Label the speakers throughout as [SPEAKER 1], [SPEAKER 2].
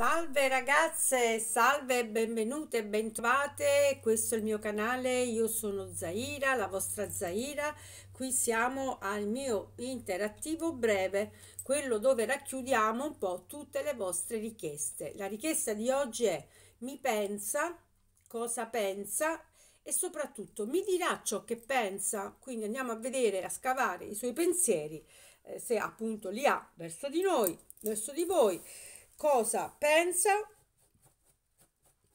[SPEAKER 1] Salve ragazze, salve, benvenute, bentrovate, questo è il mio canale, io sono Zaira, la vostra Zaira, qui siamo al mio interattivo breve, quello dove racchiudiamo un po' tutte le vostre richieste. La richiesta di oggi è mi pensa, cosa pensa e soprattutto mi dirà ciò che pensa, quindi andiamo a vedere, a scavare i suoi pensieri, eh, se appunto li ha verso di noi, verso di voi cosa pensa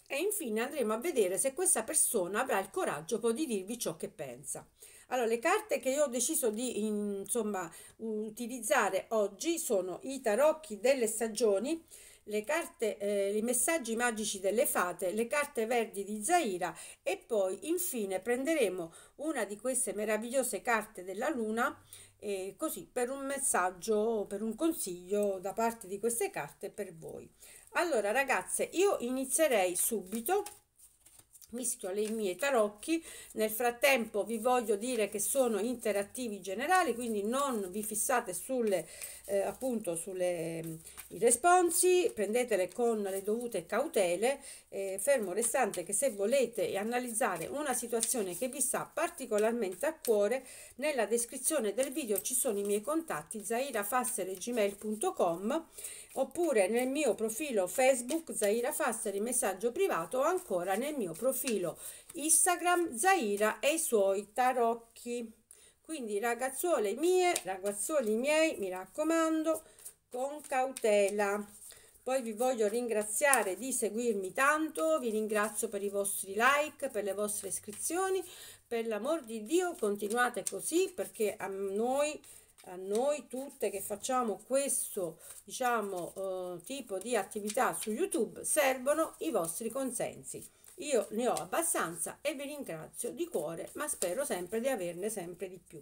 [SPEAKER 1] e infine andremo a vedere se questa persona avrà il coraggio poi di dirvi ciò che pensa. Allora, le carte che io ho deciso di insomma, utilizzare oggi sono i tarocchi delle stagioni, le carte, eh, i messaggi magici delle fate, le carte verdi di Zaira e poi infine prenderemo una di queste meravigliose carte della luna e così per un messaggio, per un consiglio da parte di queste carte per voi. Allora ragazze, io inizierei subito mischio le mie tarocchi nel frattempo vi voglio dire che sono interattivi generali quindi non vi fissate sulle eh, appunto sulle mm, i responsi prendetele con le dovute cautele eh, fermo restante che se volete analizzare una situazione che vi sta particolarmente a cuore nella descrizione del video ci sono i miei contatti zairafasseregmail.com oppure nel mio profilo facebook Zaira messaggio privato o ancora nel mio profilo profilo Instagram Zaira e i suoi tarocchi. Quindi ragazzuole mie, ragazzuoli miei, mi raccomando, con cautela. Poi vi voglio ringraziare di seguirmi tanto, vi ringrazio per i vostri like, per le vostre iscrizioni, per l'amor di Dio continuate così perché a noi, a noi tutte che facciamo questo diciamo, eh, tipo di attività su YouTube servono i vostri consensi. Io ne ho abbastanza e vi ringrazio di cuore, ma spero sempre di averne sempre di più.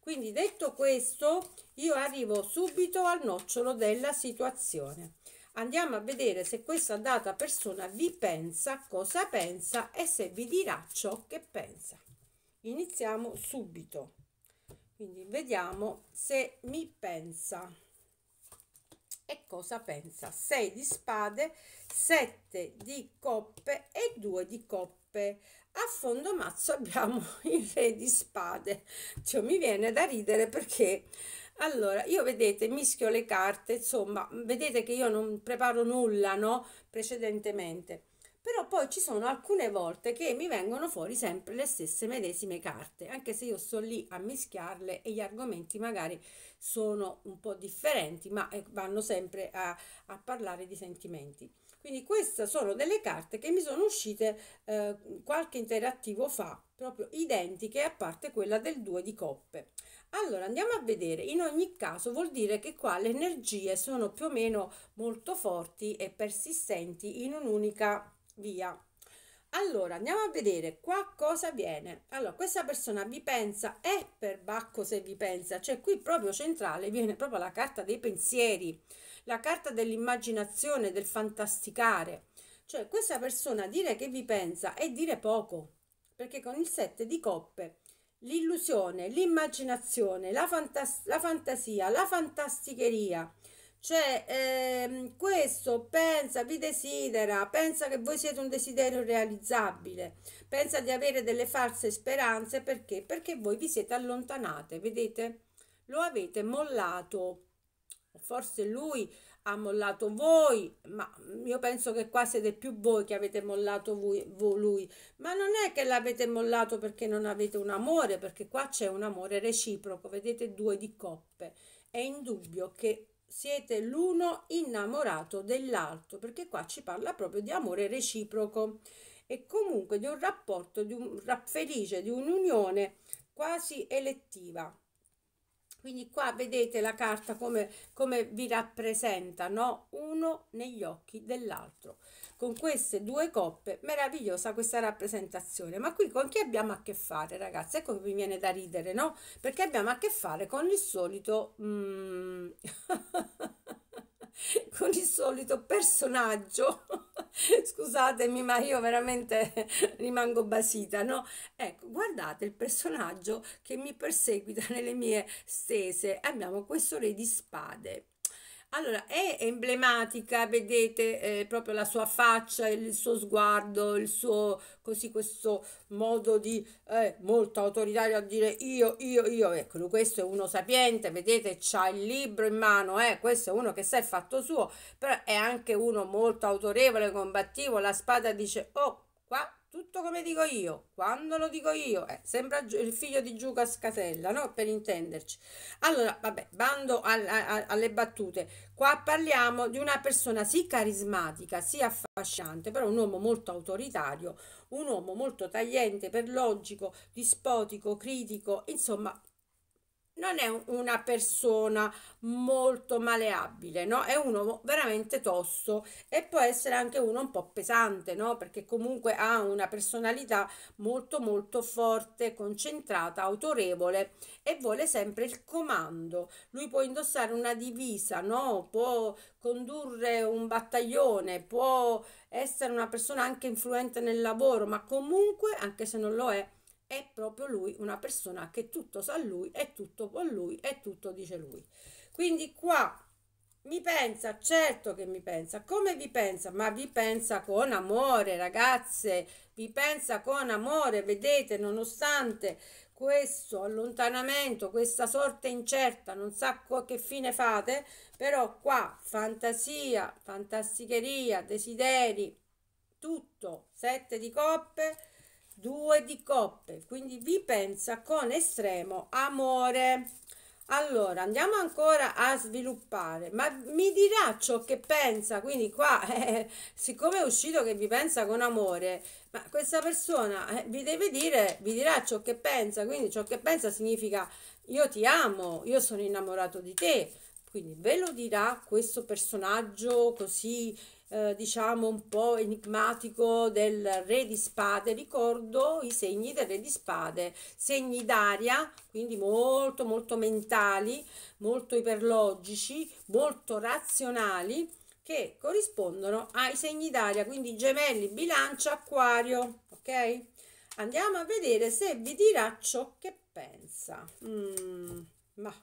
[SPEAKER 1] Quindi detto questo, io arrivo subito al nocciolo della situazione. Andiamo a vedere se questa data persona vi pensa, cosa pensa e se vi dirà ciò che pensa. Iniziamo subito. Quindi vediamo se mi pensa e cosa pensa? 6 di spade, 7 di coppe e 2 di coppe. A fondo mazzo abbiamo il re di spade. Cioè, mi viene da ridere perché allora, io vedete, mischio le carte, insomma, vedete che io non preparo nulla, no? Precedentemente poi ci sono alcune volte che mi vengono fuori sempre le stesse medesime carte, anche se io sto lì a mischiarle e gli argomenti magari sono un po' differenti, ma eh, vanno sempre a, a parlare di sentimenti. Quindi queste sono delle carte che mi sono uscite eh, qualche interattivo fa, proprio identiche a parte quella del 2 di coppe. Allora andiamo a vedere, in ogni caso vuol dire che qua le energie sono più o meno molto forti e persistenti in un'unica via. Allora, andiamo a vedere qua cosa viene. Allora, questa persona vi pensa, è per Bacco se vi pensa, cioè qui proprio centrale viene proprio la carta dei pensieri, la carta dell'immaginazione, del fantasticare. Cioè, questa persona dire che vi pensa è dire poco, perché con il 7 di coppe l'illusione, l'immaginazione, la, fantas la fantasia, la fantasticheria, cioè, ehm, questo pensa, vi desidera, pensa che voi siete un desiderio realizzabile, pensa di avere delle false speranze perché? Perché voi vi siete allontanate, vedete? Lo avete mollato. Forse lui ha mollato voi, ma io penso che qua siete più voi che avete mollato voi, voi, lui, ma non è che l'avete mollato perché non avete un amore, perché qua c'è un amore reciproco, vedete due di coppe. È indubbio che siete l'uno innamorato dell'altro, perché qua ci parla proprio di amore reciproco e comunque di un rapporto di un, felice, di un'unione quasi elettiva. Quindi qua vedete la carta come, come vi rappresenta, no? Uno negli occhi dell'altro. Con queste due coppe, meravigliosa questa rappresentazione. Ma qui con chi abbiamo a che fare, ragazzi? Ecco che mi viene da ridere, no? Perché abbiamo a che fare con il solito... Mm... con il solito personaggio. Scusatemi, ma io veramente rimango basita, no? Ecco, guardate il personaggio che mi perseguita nelle mie stese. Abbiamo questo re di spade. Allora, è emblematica, vedete eh, proprio la sua faccia, il suo sguardo, il suo così questo modo di eh, molto autoritario a dire io, io, io. Eccolo, questo è uno sapiente, vedete, c'ha il libro in mano, eh, questo è uno che sa il fatto suo, però è anche uno molto autorevole, combattivo, la spada dice "Oh, tutto come dico io, quando lo dico io, eh, sembra il figlio di Giuca Scatella, no? Per intenderci. Allora, vabbè, bando al, al, alle battute. Qua parliamo di una persona sì carismatica, sì affascinante, però un uomo molto autoritario, un uomo molto tagliente, per logico, dispotico, critico, insomma, non è una persona molto maleabile, no? È uno veramente tosto e può essere anche uno un po' pesante, no? Perché comunque ha una personalità molto molto forte, concentrata, autorevole e vuole sempre il comando. Lui può indossare una divisa, no? Può condurre un battaglione, può essere una persona anche influente nel lavoro, ma comunque, anche se non lo è, è proprio lui una persona che tutto sa lui, è tutto con lui, è tutto dice lui. Quindi qua mi pensa, certo che mi pensa, come vi pensa? Ma vi pensa con amore, ragazze, vi pensa con amore, vedete, nonostante questo allontanamento, questa sorte incerta, non sa che fine fate, però qua fantasia, fantasticheria, desideri, tutto, sette di coppe, due di coppe, quindi vi pensa con estremo amore. Allora, andiamo ancora a sviluppare, ma mi dirà ciò che pensa, quindi qua, eh, siccome è uscito che vi pensa con amore, ma questa persona eh, vi deve dire, vi dirà ciò che pensa, quindi ciò che pensa significa io ti amo, io sono innamorato di te, quindi ve lo dirà questo personaggio così eh, diciamo un po' enigmatico del re di spade, ricordo i segni del re di spade, segni d'aria, quindi molto molto mentali, molto iperlogici, molto razionali, che corrispondono ai segni d'aria, quindi gemelli, bilancia, acquario, ok? Andiamo a vedere se vi dirà ciò che pensa. Mm, ma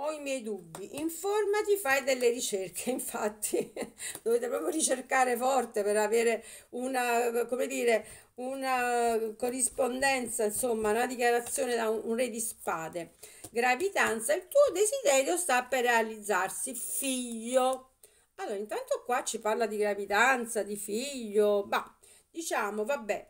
[SPEAKER 1] ho i miei dubbi. Informati, fai delle ricerche, infatti dovete proprio ricercare forte per avere una, come dire, una corrispondenza, insomma, una dichiarazione da un, un re di spade. Gravitanza, il tuo desiderio sta per realizzarsi, figlio. Allora, intanto qua ci parla di gravidanza, di figlio, ma diciamo, vabbè,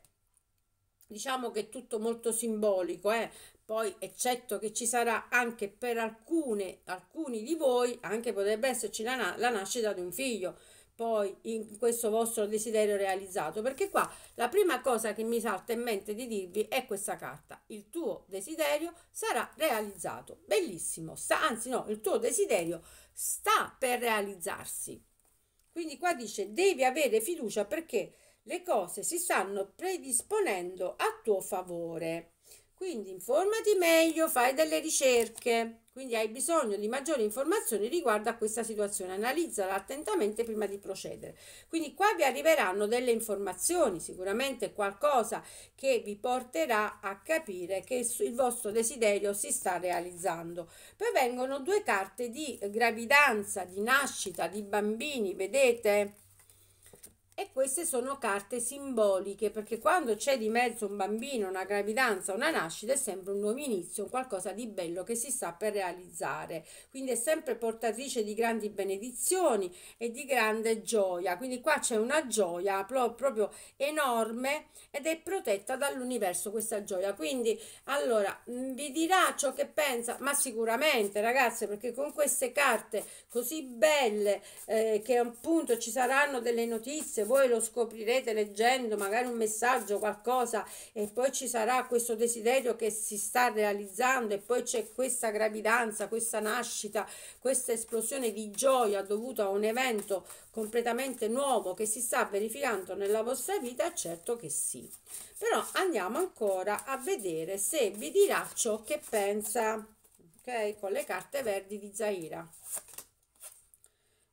[SPEAKER 1] diciamo che è tutto molto simbolico, eh? poi eccetto che ci sarà anche per alcune, alcuni di voi, anche potrebbe esserci la, la nascita di un figlio, poi in questo vostro desiderio realizzato, perché qua la prima cosa che mi salta in mente di dirvi è questa carta, il tuo desiderio sarà realizzato, bellissimo, sta, anzi no, il tuo desiderio sta per realizzarsi. Quindi qua dice devi avere fiducia perché le cose si stanno predisponendo a tuo favore. Quindi informati meglio, fai delle ricerche, quindi hai bisogno di maggiori informazioni riguardo a questa situazione, analizzala attentamente prima di procedere. Quindi qua vi arriveranno delle informazioni, sicuramente qualcosa che vi porterà a capire che il vostro desiderio si sta realizzando. Poi vengono due carte di gravidanza, di nascita, di bambini, vedete? e queste sono carte simboliche perché quando c'è di mezzo un bambino, una gravidanza, una nascita è sempre un nuovo inizio, un qualcosa di bello che si sta per realizzare, quindi è sempre portatrice di grandi benedizioni e di grande gioia, quindi qua c'è una gioia proprio enorme ed è protetta dall'universo questa gioia, quindi allora mm, vi dirà ciò che pensa, ma sicuramente ragazze perché con queste carte così belle eh, che appunto ci saranno delle notizie, voi lo scoprirete leggendo magari un messaggio, qualcosa e poi ci sarà questo desiderio che si sta realizzando e poi c'è questa gravidanza, questa nascita, questa esplosione di gioia dovuta a un evento completamente nuovo che si sta verificando nella vostra vita, certo che sì. Però andiamo ancora a vedere se vi dirà ciò che pensa, ok? Con le carte verdi di Zaira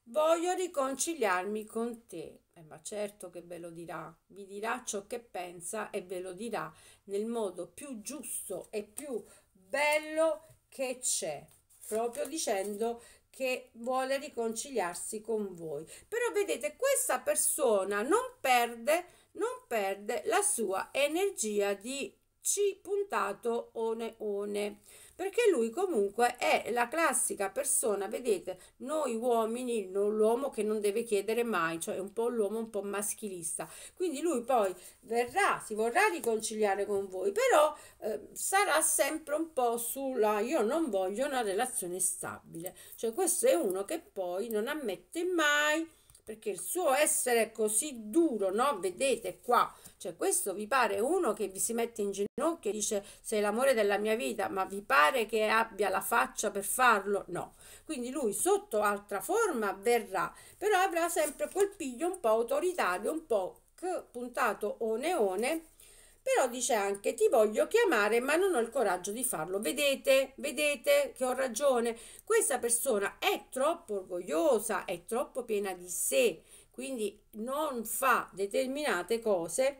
[SPEAKER 1] voglio riconciliarmi con te. Eh, ma certo che ve lo dirà, vi dirà ciò che pensa e ve lo dirà nel modo più giusto e più bello che c'è, proprio dicendo che vuole riconciliarsi con voi. Però vedete, questa persona non perde, non perde la sua energia di c puntato one one perché lui comunque è la classica persona, vedete, noi uomini, l'uomo che non deve chiedere mai, cioè un po' l'uomo un po' maschilista. Quindi lui poi verrà, si vorrà riconciliare con voi, però eh, sarà sempre un po' sulla io non voglio una relazione stabile. Cioè questo è uno che poi non ammette mai perché il suo essere così duro, no? Vedete qua, cioè questo vi pare uno che vi si mette in ginocchio e dice sei l'amore della mia vita, ma vi pare che abbia la faccia per farlo? No. Quindi lui sotto altra forma verrà, però avrà sempre quel piglio un po' autoritario, un po' puntato oneone one però dice anche ti voglio chiamare ma non ho il coraggio di farlo. Vedete, vedete che ho ragione. Questa persona è troppo orgogliosa, è troppo piena di sé, quindi non fa determinate cose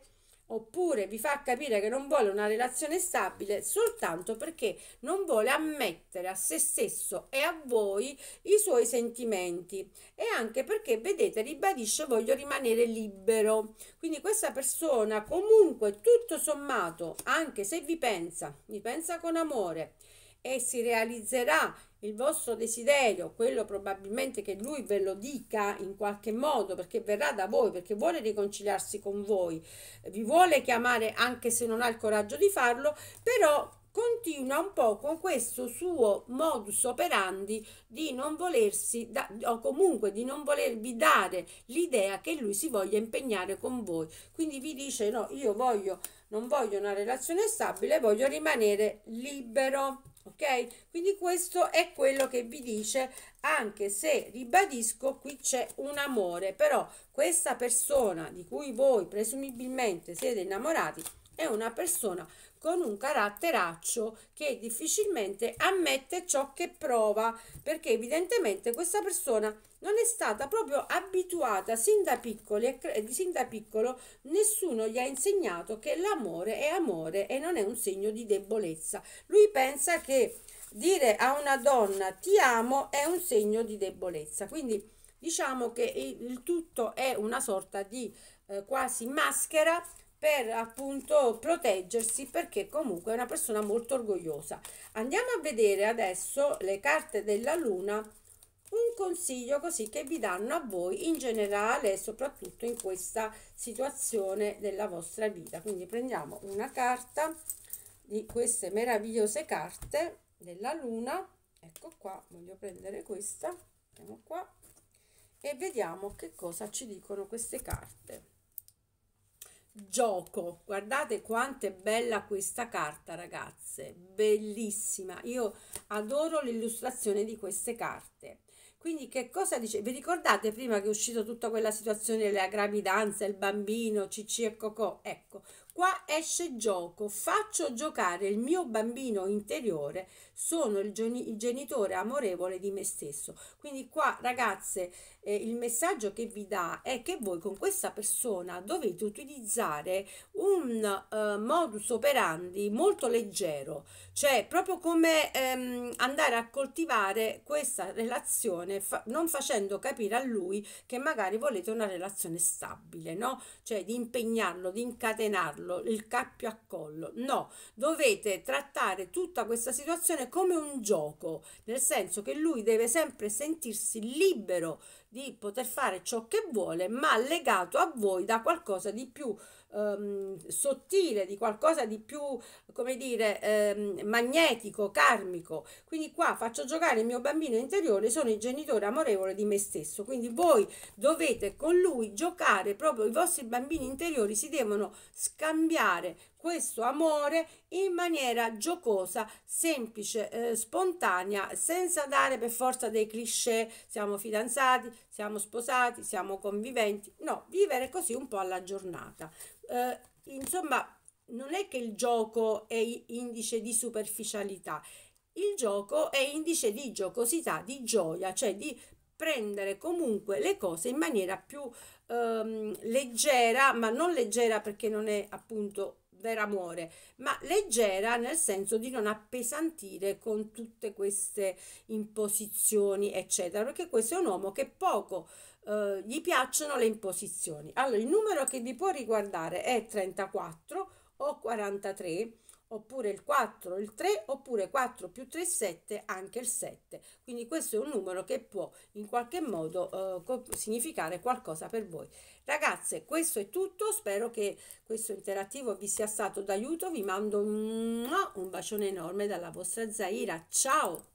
[SPEAKER 1] oppure vi fa capire che non vuole una relazione stabile soltanto perché non vuole ammettere a se stesso e a voi i suoi sentimenti e anche perché vedete ribadisce voglio rimanere libero quindi questa persona comunque tutto sommato anche se vi pensa vi pensa con amore e si realizzerà il vostro desiderio, quello probabilmente che lui ve lo dica in qualche modo, perché verrà da voi, perché vuole riconciliarsi con voi, vi vuole chiamare anche se non ha il coraggio di farlo, però continua un po' con questo suo modus operandi di non volersi da, o comunque di non volervi dare l'idea che lui si voglia impegnare con voi. Quindi vi dice no, io voglio, non voglio una relazione stabile, voglio rimanere libero ok quindi questo è quello che vi dice anche se ribadisco qui c'è un amore però questa persona di cui voi presumibilmente siete innamorati è una persona con un caratteraccio che difficilmente ammette ciò che prova, perché evidentemente questa persona non è stata proprio abituata sin da, piccoli, e eh, sin da piccolo, nessuno gli ha insegnato che l'amore è amore e non è un segno di debolezza. Lui pensa che dire a una donna ti amo è un segno di debolezza, quindi diciamo che il tutto è una sorta di eh, quasi maschera per appunto proteggersi perché comunque è una persona molto orgogliosa. Andiamo a vedere adesso le carte della luna, un consiglio così che vi danno a voi in generale, soprattutto in questa situazione della vostra vita. Quindi prendiamo una carta di queste meravigliose carte della luna, ecco qua, voglio prendere questa, andiamo qua e vediamo che cosa ci dicono queste carte gioco guardate quanto è bella questa carta ragazze bellissima io adoro l'illustrazione di queste carte quindi che cosa dice vi ricordate prima che è uscita tutta quella situazione della gravidanza il bambino cc e cocò ecco Qua esce gioco, faccio giocare il mio bambino interiore, sono il, genitore amorevole di me stesso. Quindi qua ragazze eh, il messaggio che vi dà è che voi con questa persona dovete utilizzare un eh, modus operandi molto leggero, cioè proprio come ehm, andare a coltivare questa relazione fa non facendo capire a lui che magari volete una relazione stabile, no? Cioè di impegnarlo, di incatenarlo collo, il cappio a collo. No, dovete trattare tutta questa situazione come un gioco, nel senso che lui deve sempre sentirsi libero di poter fare ciò che vuole, ma legato a voi da qualcosa di più ehm, sottile, di qualcosa di più, come dire, ehm, magnetico, karmico. Quindi qua faccio giocare il mio bambino interiore, sono il genitore amorevole di me stesso. Quindi voi dovete con lui giocare, proprio i vostri bambini interiori si devono scambiare questo amore in maniera giocosa, semplice, eh, spontanea, senza dare per forza dei cliché, siamo fidanzati, siamo sposati, siamo conviventi, no, vivere così un po' alla giornata eh, insomma non è che il gioco è indice di superficialità, il gioco è indice di giocosità, di gioia, cioè di prendere comunque le cose in maniera più ehm, leggera, ma non leggera perché non è appunto per amore, ma leggera nel senso di non appesantire con tutte queste imposizioni, eccetera, perché questo è un uomo che poco eh, gli piacciono le imposizioni. Allora, il numero che vi può riguardare è 34 o 43 oppure il 4, il 3, oppure 4 più 3, 7, anche il 7. Quindi questo è un numero che può in qualche modo eh, significare qualcosa per voi. Ragazze, questo è tutto, spero che questo interattivo vi sia stato d'aiuto, vi mando un, un bacione enorme dalla vostra Zaira, ciao!